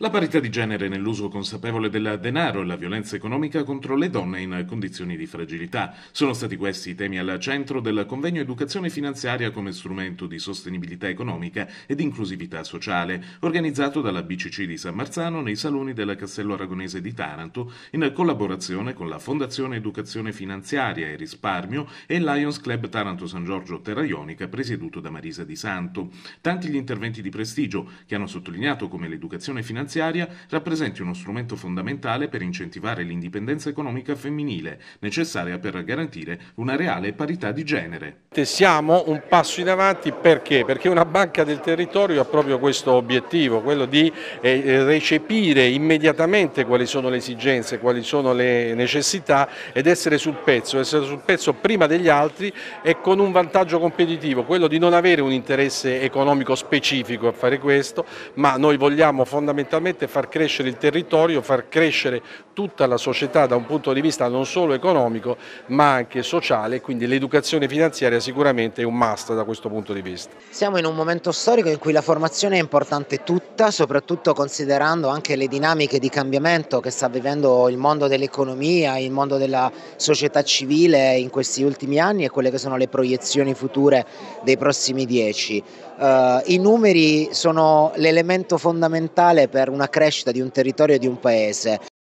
La parità di genere nell'uso consapevole del denaro e la violenza economica contro le donne in condizioni di fragilità sono stati questi i temi al centro del convegno Educazione finanziaria come strumento di sostenibilità economica ed inclusività sociale, organizzato dalla BCC di San Marzano nei saloni della Castello Aragonese di Taranto in collaborazione con la Fondazione Educazione Finanziaria e Risparmio e il Lions Club Taranto San Giorgio Terra Ionica presieduto da Marisa Di Santo. Tanti gli interventi di prestigio che hanno sottolineato come l'educazione finanziaria finanziaria rappresenti uno strumento fondamentale per incentivare l'indipendenza economica femminile, necessaria per garantire una reale parità di genere. Sicuramente siamo un passo in avanti perché? Perché una banca del territorio ha proprio questo obiettivo, quello di eh, eh, recepire immediatamente quali sono le esigenze, quali sono le necessità ed essere sul pezzo, essere sul pezzo prima degli altri e con un vantaggio competitivo, quello di non avere un interesse economico specifico a fare questo, ma noi vogliamo fondamentalmente far crescere il territorio, far crescere tutta la società da un punto di vista non solo economico ma anche sociale, quindi l'educazione finanziaria sicuramente è un must da questo punto di vista. Siamo in un momento storico in cui la formazione è importante tutta, soprattutto considerando anche le dinamiche di cambiamento che sta vivendo il mondo dell'economia, il mondo della società civile in questi ultimi anni e quelle che sono le proiezioni future dei prossimi dieci. Uh, I numeri sono l'elemento fondamentale per una crescita di un territorio e di un paese.